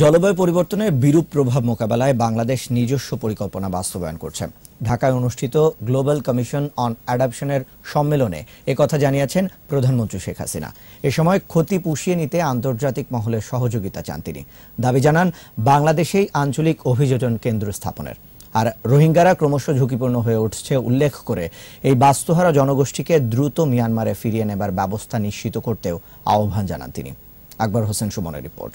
জলবায়ু পরিবর্তনের বিরূপ প্রভাব মোকাবেলায় বাংলাদেশ নিজস্ব পরিকল্পনা বাস্তবায়ন করছে ঢাকায় অনুষ্ঠিত গ্লোবাল কমিশন অন অ্যাডাপশনের সম্মেলনে কথা জানিয়েছেন প্রধানমন্ত্রী শেখ হাসিনা এ সময় ক্ষতি পুষিয়ে নিতে আন্তর্জাতিক মহলের সহযোগিতা চান তিনি দাবি জানান বাংলাদেশেই আঞ্চলিক অভিযোজন কেন্দ্র স্থাপনের আর রোহিঙ্গারা ক্রমশ ঝুঁকিপূর্ণ হয়ে উঠছে উল্লেখ করে এই বাস্তুহারা জনগোষ্ঠীকে দ্রুত মিয়ানমারে ফিরিয়ে নেবার ব্যবস্থা নিশ্চিত করতেও আহ্বান জানান তিনি আকবর হোসেন সুমনের রিপোর্ট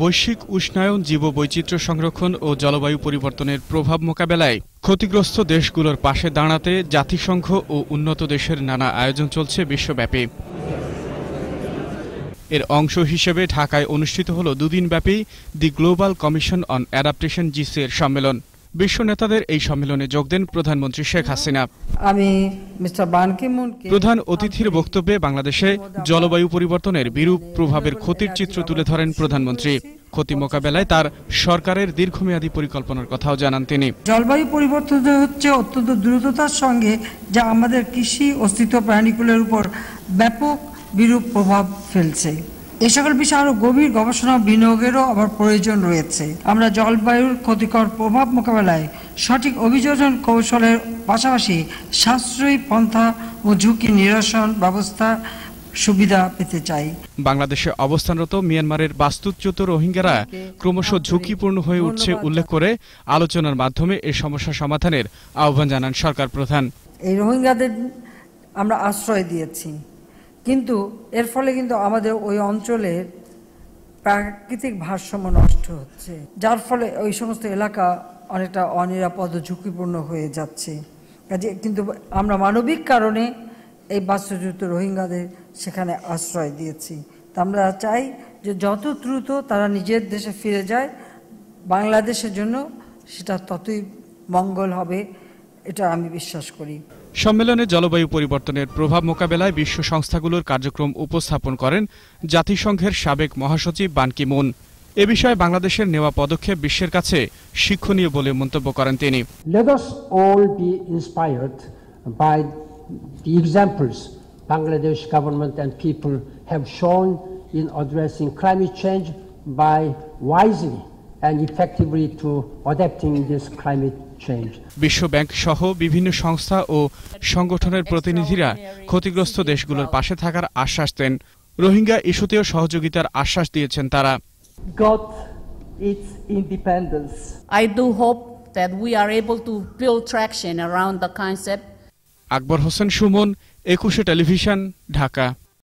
বৈশ্বিক উষ্ণায়ন জীববৈচিত্র্য সংরক্ষণ ও জলবায়ু পরিবর্তনের প্রভাব মোকাবেলায় ক্ষতিগ্রস্ত দেশগুলোর পাশে দাঁড়াতে জাতিসংঘ ও উন্নত দেশের নানা আয়োজন চলছে বিশ্বব্যাপী এর অংশ হিসেবে ঢাকায় অনুষ্ঠিত হল দুদিনব্যাপী the global commission on adaptation GC সম্মেলন বিশ্ব নেতাদের এই সম্মেলনে যোগ দেন প্রধানমন্ত্রী শেখ হাসিনা আমি মিস্টার প্রধান অতিথির বক্তব্যে বাংলাদেশে জলবায়ু পরিবর্তনের বিরূপ প্রভাবের ক্ষতির চিত্র তুলে ধরেন প্রধানমন্ত্রী ক্ষতি মোকাবেলায় তার সরকারের দীর্ঘমেয়াদী পরিকল্পনার কথাও জানান তিনি জলবায়ু পরিবর্তন হচ্ছে অত্যন্ত দ্রুততার সঙ্গে যা আমাদের কৃষি অস্তিত্ব প্রাণীকুলের উপর ব্যাপক বিরূপ প্রভাব ফেলছে এ সকল বিষয়ে আরও গভীর গবেষণা বিনিয়োগেরও আবার প্রয়োজন রয়েছে আমরা জলবায়ুর ক্ষতিকর প্রভাব মোকাবেলায় সঠিক অভিযোজন কৌশলের পাশাপাশি সাশ্রয়ী পন্থা ও ঝুঁকি নিরসন ব্যবস্থা সুবিধা পেতে চাই বাংলাদেশে অবস্থানরত মিয়ানমারের বাস্তুচ্যুত রোহিঙ্গারা ক্রমশ ঝুঁকিপূর্ণ হয়ে উঠছে উল্লেখ করে আলোচনার মাধ্যমে এ সমস্যা সমাধানের আহ্বান জানান সরকার প্রধান এই রোহিঙ্গাদের আমরা আশ্রয় দিয়েছি কিন্তু এর ফলে কিন্তু আমাদের ওই অঞ্চলের প্রাকৃতিক ভারসাম্য নষ্ট হচ্ছে যার ফলে ওই সমস্ত এলাকা অনেকটা অনিরাপদ ঝুঁকিপূর্ণ হয়ে যাচ্ছে কাজে কিন্তু আমরা মানবিক কারণে এই বাস্তুযুক্ত রোহিঙ্গাদের সেখানে আশ্রয় দিয়েছি তা আমরা চাই যে যত দ্রুত তারা নিজের দেশে ফিরে যায় বাংলাদেশের জন্য সেটা ততই মঙ্গল হবে এটা আমি বিশ্বাস করি সম্মেলনে জলবায়ু পরিবর্তনের প্রভাব মোকাবেলায় বিশ্ব সংস্থাগুলোর কার্যক্রম উপস্থাপন করেন জাতিসংঘের সাবেক মহাসচিব বানকি মুন এ বিষয়ে বাংলাদেশের নেওয়া পদক্ষেপ বিশ্বের কাছে শিক্ষণীয় বলে মন্তব্য করেন তিনি by wisely and effectively বিশ্বব্যাংক সহ বিভিন্ন সংস্থা ও সংগঠনের প্রতিনিধিরা ক্ষতিগ্রস্ত দেশগুলোর পাশে থাকার আশ্বাস দেন রোহিঙ্গা ইস্যুতেও সহযোগিতার আশ্বাস দিয়েছেন তারা আকবর হোসেন সুমন একুশে টেলিভিশন ঢাকা